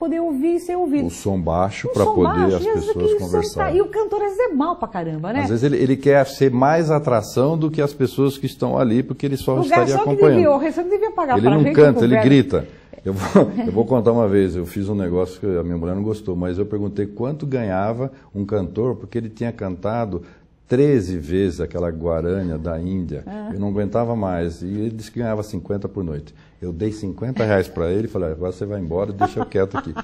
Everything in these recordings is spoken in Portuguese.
poder ouvir e ser ouvido. O som baixo para poder baixo, as pessoas conversarem. Tá... E o cantor às vezes é mal pra caramba, né? Às vezes ele, ele, quer ser mais atração do que as pessoas que estão ali, porque ele só o estaria acompanhando. Que devia, o restante devia pagar ele não canta, ele grita. Eu vou, eu vou, contar uma vez, eu fiz um negócio que a minha mulher não gostou, mas eu perguntei quanto ganhava um cantor, porque ele tinha cantado 13 vezes aquela Guarânia da Índia. Ah. Eu não aguentava mais. E ele disse que ganhava 50 por noite. Eu dei 50 reais para ele e falei, agora você vai embora, deixa eu quieto aqui.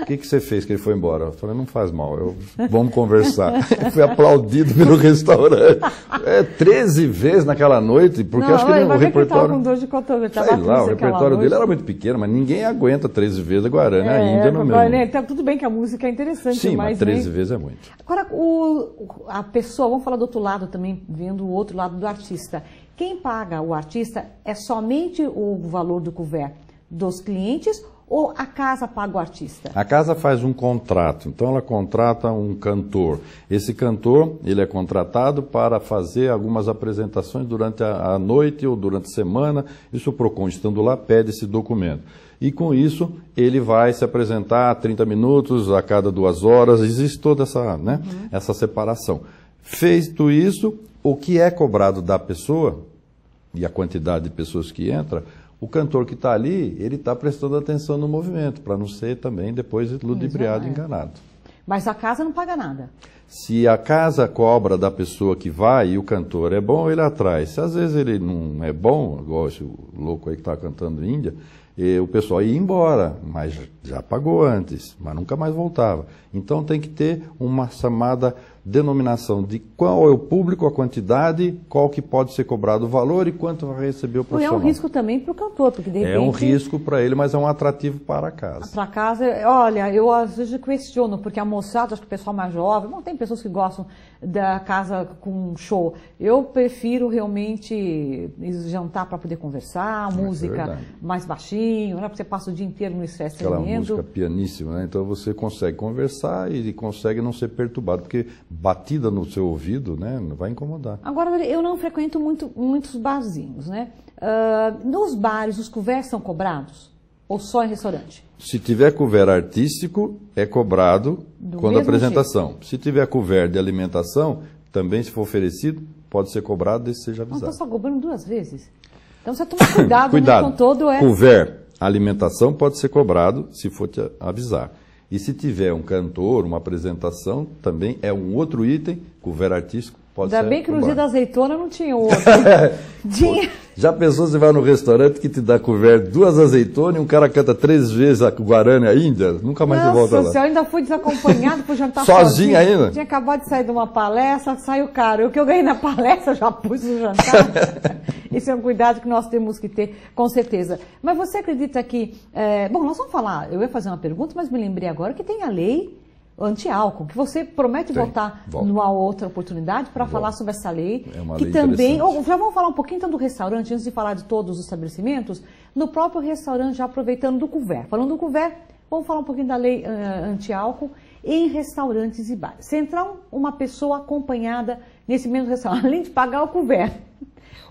O que, que você fez que ele foi embora? Eu falei, não faz mal, eu, vamos conversar. Eu fui aplaudido pelo restaurante. É, 13 vezes naquela noite, porque não, acho que ele, o repertório... com dor de cotovelo, sei lá, o repertório dele era muito pequeno, mas ninguém aguenta 13 vezes a Guarani, é, a é, no mesmo. Né? Então, tudo bem que a música é interessante, Sim, mas... Sim, 13 né? vezes é muito. Agora, o, a pessoa, vamos falar do outro lado também, vendo o outro lado do artista. Quem paga o artista é somente o valor do couvert dos clientes ou a casa paga o artista? A casa faz um contrato, então ela contrata um cantor. Esse cantor, ele é contratado para fazer algumas apresentações durante a, a noite ou durante a semana, isso o PROCON estando lá pede esse documento. E com isso, ele vai se apresentar 30 minutos a cada duas horas, existe toda essa, né, uhum. essa separação. Feito isso, o que é cobrado da pessoa e a quantidade de pessoas que entra, o cantor que está ali, ele está prestando atenção no movimento, para não ser também depois ludibriado e enganado. Mas a casa não paga nada. Se a casa cobra da pessoa que vai e o cantor é bom, ele atrai. Se às vezes ele não é bom, igual esse louco aí que está cantando Índia, o pessoal ia embora, mas já pagou antes, mas nunca mais voltava. Então tem que ter uma chamada denominação de qual é o público, a quantidade, qual que pode ser cobrado o valor e quanto vai receber o profissional. E é um risco também para o cantor, porque de repente... É um risco para ele, mas é um atrativo para a casa. Para a casa, olha, eu às vezes questiono, porque a moçada, acho que o pessoal mais jovem, não tem pessoas que gostam da casa com show. Eu prefiro realmente jantar para poder conversar, é música é mais baixinho, né? porque você passa o dia inteiro no estresse Aquela música pianíssima, né? Então você consegue conversar e consegue não ser perturbado, porque batida no seu ouvido, né, vai incomodar. Agora, eu não frequento muito, muitos barzinhos, né? Uh, nos bares, os couverts são cobrados? Ou só em restaurante? Se tiver couvert artístico, é cobrado Do quando apresentação. Se tiver couvert de alimentação, também se for oferecido, pode ser cobrado e seja avisado. Então estou só cobrando duas vezes. Então você toma cuidado, cuidado. Né, com todo essa... Couvert, alimentação pode ser cobrado se for te avisar. E se tiver um cantor, uma apresentação, também é um outro item, cover artístico pode Ainda ser. Ainda bem que no dia da azeitona não tinha outro. tinha. Já pensou se vai no restaurante que te dá couvert duas azeitonas e um cara canta três vezes a Guarani ainda, Nunca mais Nossa, volta lá. Eu ainda fui desacompanhado o jantar sozinho. Sozinho ainda? Tinha acabado de sair de uma palestra, saiu caro. O que eu ganhei na palestra já pus no jantar esse é um cuidado que nós temos que ter, com certeza. Mas você acredita que. É... bom, nós vamos falar, eu ia fazer uma pergunta, mas me lembrei agora que tem a lei anti-álcool, que você promete Sim, voltar numa outra oportunidade para falar sobre essa lei, é uma que lei também, ou, já vamos falar um pouquinho então do restaurante, antes de falar de todos os estabelecimentos, no próprio restaurante, já aproveitando do couvert. Falando do couvert, vamos falar um pouquinho da lei uh, anti-álcool em restaurantes e bares. Se entrar uma pessoa acompanhada nesse mesmo restaurante, além de pagar o couvert,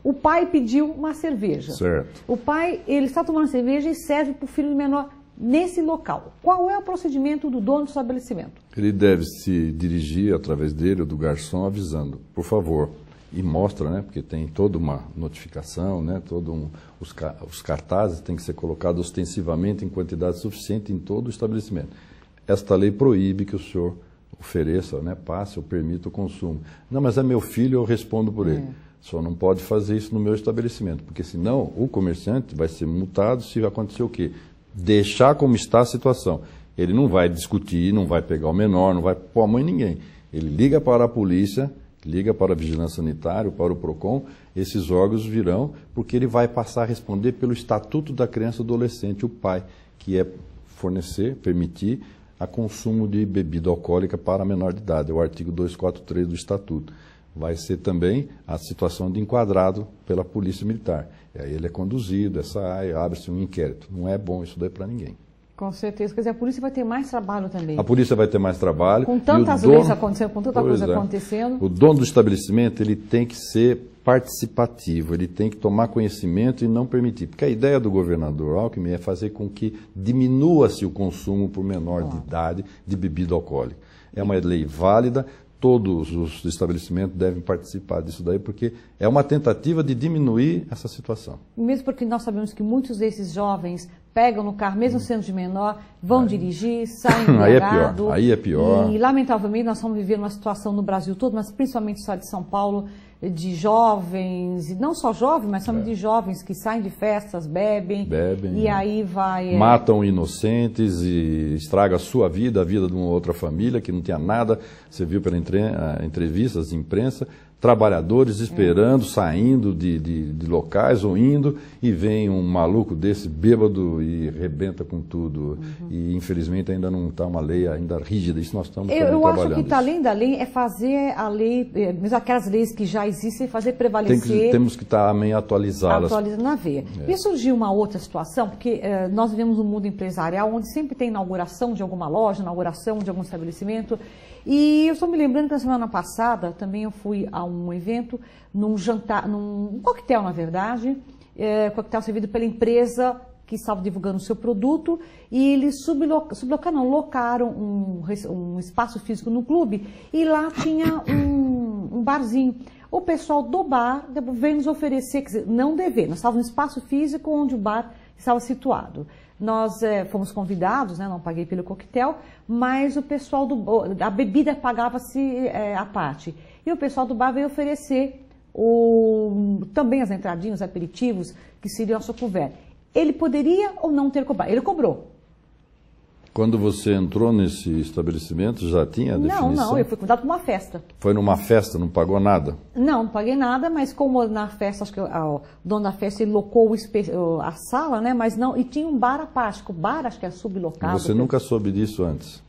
o pai pediu uma cerveja. Certo. O pai, ele está tomando cerveja e serve para o filho menor nesse local. Qual é o procedimento do dono do estabelecimento? Ele deve se dirigir através dele ou do garçom avisando, por favor, e mostra, né? Porque tem toda uma notificação, né? Todo um, os, os cartazes têm que ser colocados ostensivamente em quantidade suficiente em todo o estabelecimento. Esta lei proíbe que o senhor ofereça, né? Passe ou permita o consumo. Não, mas é meu filho, eu respondo por é. ele. Só não pode fazer isso no meu estabelecimento, porque senão o comerciante vai ser multado se acontecer o quê? Deixar como está a situação. Ele não vai discutir, não vai pegar o menor, não vai pôr a mãe ninguém. Ele liga para a polícia, liga para a Vigilância Sanitária, para o PROCON, esses órgãos virão, porque ele vai passar a responder pelo Estatuto da Criança e Adolescente, o pai, que é fornecer, permitir a consumo de bebida alcoólica para menor de idade, é o artigo 243 do Estatuto vai ser também a situação de enquadrado pela Polícia Militar. E aí ele é conduzido, essa é área, abre-se um inquérito. Não é bom isso daí para ninguém. Com certeza. Quer dizer, a polícia vai ter mais trabalho também. A polícia vai ter mais trabalho. Com tantas dono... leis acontecendo, com tanta pois coisa é. acontecendo. O dono do estabelecimento ele tem que ser participativo, ele tem que tomar conhecimento e não permitir. Porque a ideia do governador Alckmin é fazer com que diminua-se o consumo por menor claro. de idade de bebida alcoólica. É uma lei válida, todos os estabelecimentos devem participar disso daí, porque é uma tentativa de diminuir essa situação. Mesmo porque nós sabemos que muitos desses jovens pegam no carro, mesmo sendo de menor, vão aí. dirigir, saem do Aí é pior, aí é pior. E, lamentavelmente, nós estamos vivendo uma situação no Brasil todo, mas principalmente só de São Paulo, de jovens, não só jovens, mas também é. de jovens que saem de festas, bebem, bebem e né? aí vai... É, Matam inocentes e estraga a sua vida, a vida de uma outra família que não tinha nada. Você viu pela entre... Ah, entrevistas de imprensa, trabalhadores esperando, hum. saindo de, de, de, locais ou indo, e vem um maluco desse bêbado e rebenta com tudo. Uhum. E infelizmente ainda não está uma lei ainda rígida, isso nós estamos Eu, eu acho que está além da lei, é fazer a lei, é, mesmo aquelas leis que já existem, é fazer prevalecer. Tem que, temos que estar tá, atualizadas atualizá-las. Atualizando na veia. É. E surgiu uma outra situação, porque é, nós vivemos um mundo empresarial onde sempre tem inauguração de alguma loja, inauguração de algum estabelecimento, e eu estou me lembrando que na semana passada também eu fui a um evento, num jantar, num coquetel, na verdade, é, coquetel servido pela empresa que estava divulgando o seu produto e eles sublocaram, locaram um, um espaço físico no clube e lá tinha um, um barzinho. O pessoal do bar veio nos oferecer, quer dizer, não dever, nós estávamos no espaço físico onde o bar estava situado. Nós é, fomos convidados, né, não paguei pelo coquetel, mas o pessoal do a bebida pagava-se é, à parte. E o pessoal do bar veio oferecer o, também as entradinhas, os aperitivos, que seriam a sua couvert. Ele poderia ou não ter cobrado? Ele cobrou. Quando você entrou nesse estabelecimento, já tinha a definição? Não, não, eu fui convidado para uma festa. Foi numa festa, não pagou nada? Não, não paguei nada, mas como na festa, acho que o dono da festa locou a sala, né? Mas não, e tinha um bar à parte, o bar acho que é sublocado. Você nunca soube disso antes?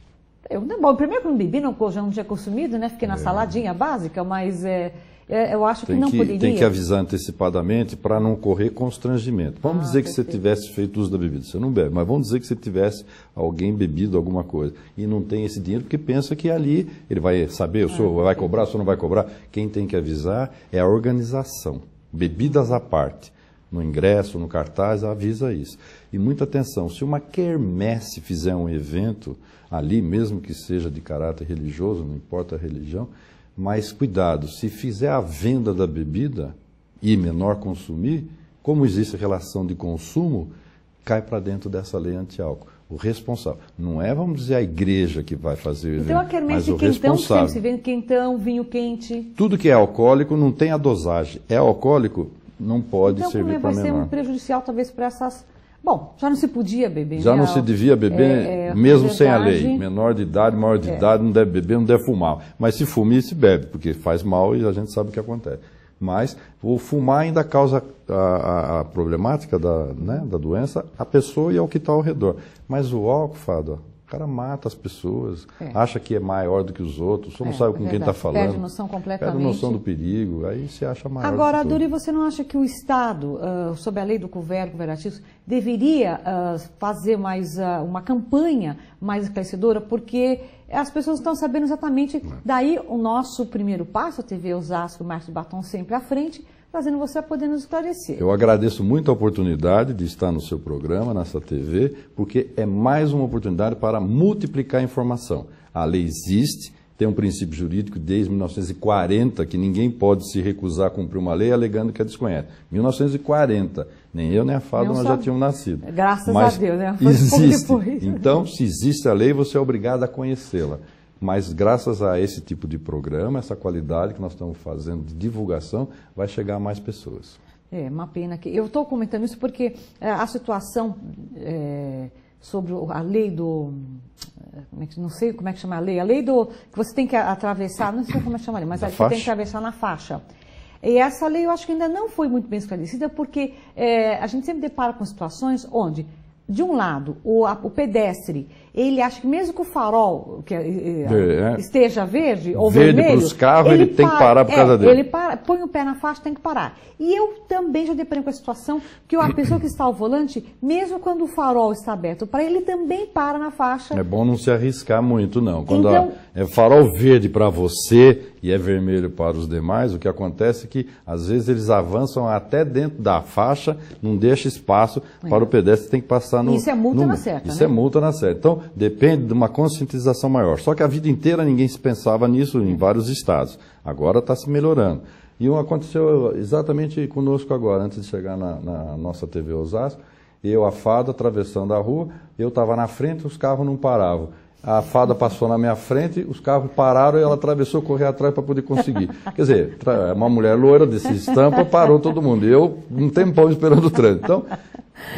Eu, né, bom, primeiro que não bebi, não, já não tinha consumido, né? Fiquei na é. saladinha básica, mas é, é, eu acho tem que não poderia. Tem que avisar antecipadamente para não correr constrangimento. Vamos ah, dizer que você tivesse feito uso da bebida, você não bebe, mas vamos dizer que você tivesse alguém bebido alguma coisa e não tem esse dinheiro porque pensa que ali ele vai saber, o senhor ah, vai cobrar, o senhor não vai cobrar. Quem tem que avisar é a organização, bebidas à parte. No ingresso, no cartaz, avisa isso. E muita atenção, se uma quermesse fizer um evento ali, mesmo que seja de caráter religioso, não importa a religião, mas cuidado, se fizer a venda da bebida e menor consumir, como existe relação de consumo, cai para dentro dessa lei antiálcool. O responsável. Não é, vamos dizer, a igreja que vai fazer o então, evento. Então a quermesse mas quentão, sempre se vende quentão, vinho quente. Tudo que é alcoólico não tem a dosagem. É alcoólico, não pode então, servir para menor. Então vai ser um prejudicial talvez para essas Bom, já não se podia beber. Já não né? se devia beber, é, é, mesmo sem a lei. Menor de idade, maior de é. idade, não deve beber, não deve fumar. Mas se fume, se bebe, porque faz mal e a gente sabe o que acontece. Mas o fumar ainda causa a, a, a problemática da, né, da doença à pessoa e ao que está ao redor. Mas o álcool, Fado, o cara mata as pessoas, é. acha que é maior do que os outros, só não é, sabe com é quem está falando. Perde noção completamente. Perde noção do perigo, aí se acha maior. Agora, Aduri, você não acha que o Estado, uh, sob a lei do governo governativo, deveria uh, fazer mais uh, uma campanha mais esclarecedora? Porque as pessoas estão sabendo exatamente. É. Daí o nosso primeiro passo, a TV Osasco, Márcio Batom sempre à frente, fazendo você poder nos esclarecer. Eu agradeço muito a oportunidade de estar no seu programa, nessa TV, porque é mais uma oportunidade para multiplicar a informação. A lei existe, tem um princípio jurídico desde 1940 que ninguém pode se recusar a cumprir uma lei alegando que a é desconhece. 1940, nem eu nem a Fábio nós já tínhamos nascido. Graças Mas a Deus, né? Foi existe. Então, se existe a lei, você é obrigado a conhecê-la. Mas graças a esse tipo de programa, essa qualidade que nós estamos fazendo de divulgação, vai chegar a mais pessoas. É, uma pena que. Eu estou comentando isso porque eh, a situação é, sobre a lei do. Eh, é que, não sei como é que chama a lei, a lei do. que você tem que atravessar, não sei como é que chama a lei, mas a, você tem que atravessar na faixa. E essa lei eu acho que ainda não foi muito bem esclarecida, porque é, a gente sempre depara com situações onde de um lado, o, a, o, pedestre, ele acha que mesmo que o farol que, é, esteja verde ou verde vermelho... Verde para os carros, ele, ele tem para, que parar por é, causa dele. Ele para, põe o pé na faixa, tem que parar. E eu também já deparei com a situação que a pessoa que está ao volante, mesmo quando o farol está aberto para ele, também para na faixa. É bom não se arriscar muito, não. Quando então, a, é farol verde para você e é vermelho para os demais, o que acontece é que, às vezes, eles avançam até dentro da faixa, não deixa espaço é. para o pedestre, tem que passar no. Isso é multa no, na certa. Isso né? é multa na certa. Então, depende de uma conscientização maior. Só que a vida inteira ninguém se pensava nisso em vários estados. Agora está se melhorando. E um aconteceu exatamente conosco agora, antes de chegar na, na nossa TV Osasco. Eu, a fada, atravessando a rua, eu estava na frente, os carros não paravam. A fada passou na minha frente, os carros pararam e ela atravessou, correr atrás para poder conseguir. Quer dizer, uma mulher loira desse estampa parou todo mundo. E eu, um tempão esperando o trânsito. Então,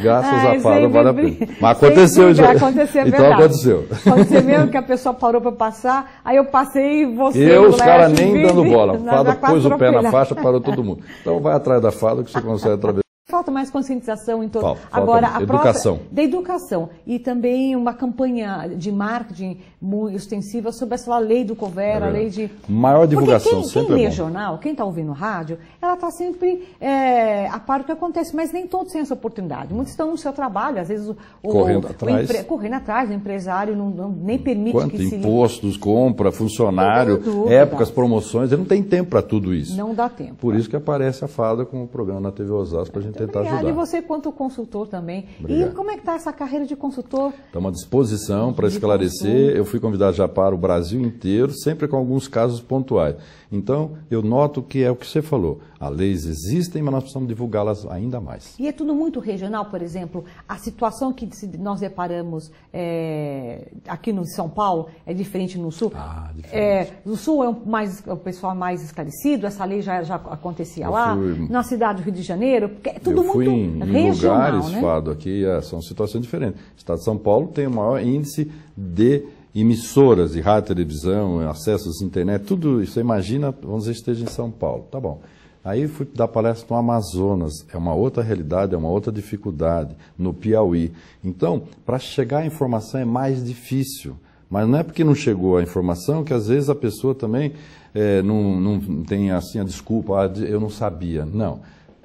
Graças Ai, a Fada, vale a pena. Mas aconteceu, já. Aconteceu, é então aconteceu. Aconteceu mesmo que a pessoa parou para passar, aí eu passei e você. E eu, os caras nem dando bola. Fada pôs o pé na faixa, parou todo mundo. Então vai atrás da Fada que você consegue atravessar. Falta mais conscientização em todo. Falta, Agora, falta a educação. Própria, da educação. E também uma campanha de marketing muito extensiva sobre essa lei do cover, é a lei de. Maior divulgação, Porque quem, sempre. Quem é lê é jornal, quem está ouvindo rádio, ela está sempre é, a par do que acontece, mas nem todos têm essa oportunidade. Muitos estão no seu trabalho, às vezes o. Correndo o, atrás. O empre, correndo atrás o empresário, não, não, nem permite Quanto que impostos, compra, funcionário, épocas, promoções, ele não tem tempo para tudo isso. Não dá tempo. Por isso que aparece a fada com o programa na TV Osasco para a gente tentar Obrigada. ajudar. E você quanto consultor também. Obrigado. E como é que está essa carreira de consultor? Estamos tá à disposição para esclarecer. Consultor. Eu fui convidado já para o Brasil inteiro, sempre com alguns casos pontuais. Então, eu noto que é o que você falou. As leis existem, mas nós precisamos divulgá-las ainda mais. E é tudo muito regional, por exemplo. A situação que nós deparamos é, aqui no São Paulo é diferente no Sul. Ah, é, diferente. É, no Sul é um, mais, o é pessoal mais esclarecido, essa lei já, já acontecia eu lá. Fui... Na cidade do Rio de Janeiro, porque é tudo tudo eu fui muito em, regional, em lugares, né? Fado, aqui é, são situações diferentes. O Estado de São Paulo tem o maior índice de emissoras de rádio, televisão, acessos à internet, tudo isso. Você imagina, vamos dizer, esteja em São Paulo. Tá bom. Aí fui dar palestra no Amazonas, é uma outra realidade, é uma outra dificuldade, no Piauí. Então, para chegar à informação é mais difícil. Mas não é porque não chegou a informação que às vezes a pessoa também é, não, não tem assim a desculpa, ah, eu não sabia. Não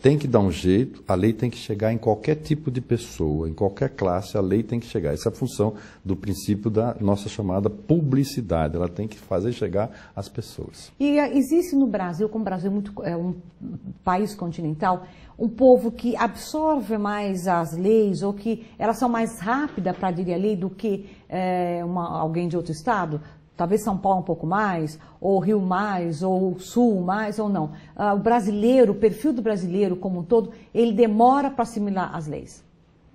tem que dar um jeito, a lei tem que chegar em qualquer tipo de pessoa, em qualquer classe, a lei tem que chegar. Essa é a função do princípio da nossa chamada publicidade, ela tem que fazer chegar às pessoas. E eh, existe no Brasil, como o Brasil é, muito, é um país continental, um povo que absorve mais as leis ou que elas são mais rápidas para aderir a lei do que é, uma, alguém de outro estado? Talvez São Paulo um pouco mais, ou Rio mais, ou Sul mais, ou não. Ah, o brasileiro, o perfil do brasileiro como um todo, ele demora para assimilar as leis.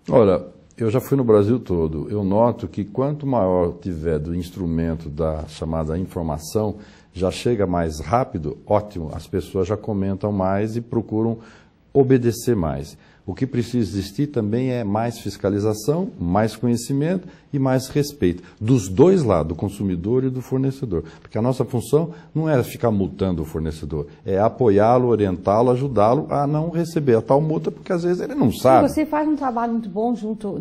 Olha, eu já fui no Brasil todo. Eu noto que quanto maior tiver do instrumento da chamada informação, já chega mais rápido, ótimo, as pessoas já comentam mais e procuram obedecer mais. O que precisa existir também é mais fiscalização, mais conhecimento e mais respeito dos dois lados, do consumidor e do fornecedor. Porque a nossa função não é ficar multando o fornecedor, é apoiá-lo, orientá-lo, ajudá-lo a não receber a tal multa, porque às vezes ele não sabe. E você faz um trabalho muito bom junto,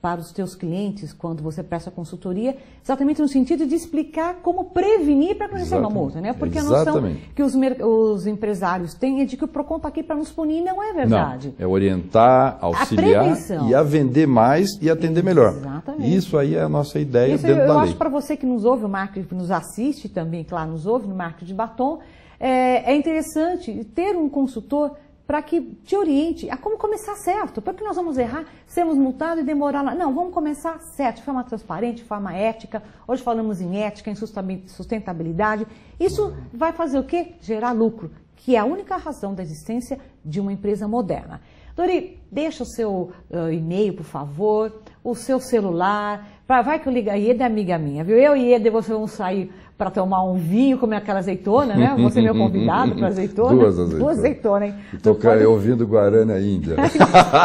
para os teus clientes quando você presta consultoria, exatamente no sentido de explicar como prevenir para acontecer uma multa, né? Porque exatamente. a noção que os, os, empresários têm é de que o PROCON está aqui para nos punir, não é verdade. Não, é orientar, auxiliar a e a vender mais e atender melhor. Exatamente. Isso aí é a nossa ideia Isso dentro eu, da eu lei. Eu acho para você que nos ouve, o marketing que nos assiste também, claro, nos ouve no marketing de batom, é, é interessante ter um consultor para que te oriente a como começar certo. Porque nós vamos errar, sermos multados e demorar lá. Não, vamos começar certo, de forma transparente, de forma ética. Hoje falamos em ética, em sustentabilidade. Isso vai fazer o quê? Gerar lucro, que é a única razão da existência de uma empresa moderna. Dori, deixa o seu uh, e-mail, por favor, o seu celular. Pra, vai que eu ligo. A Ieda é amiga minha, viu? Eu e Ieda vamos sair para tomar um vinho, comer aquela azeitona, né? Você é meu convidado para azeitona. Duas azeitonas. Duas azeitonas, hein? Tocar pode... ouvindo Guarana Índia.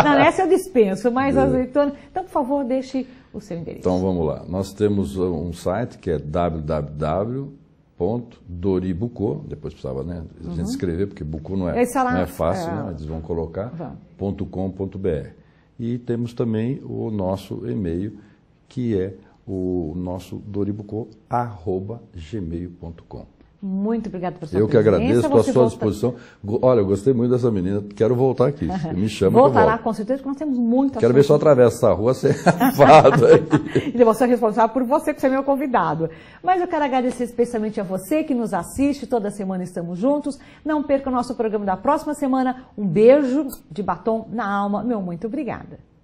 Não, essa eu dispenso, mas é. azeitona. Então, por favor, deixe o seu endereço. Então, vamos lá. Nós temos um site que é www.doribucô, depois precisava né, a gente uhum. escrever, porque bucô não é, não é fácil, é... Não, né? eles vão colocar, .com.br. E temos também o nosso e-mail, que é o nosso doribucô.gmail.com. Muito obrigado por sua Eu que agradeço, estou à sua volta... disposição. Olha, eu gostei muito dessa menina, quero voltar aqui. Me chama Voltará, com certeza, porque nós temos muito Quero ver se eu atravesso essa rua, é ser é E você é responsável por você, que você é meu convidado. Mas eu quero agradecer especialmente a você que nos assiste, toda semana estamos juntos. Não perca o nosso programa da próxima semana. Um beijo de batom na alma, meu muito obrigada.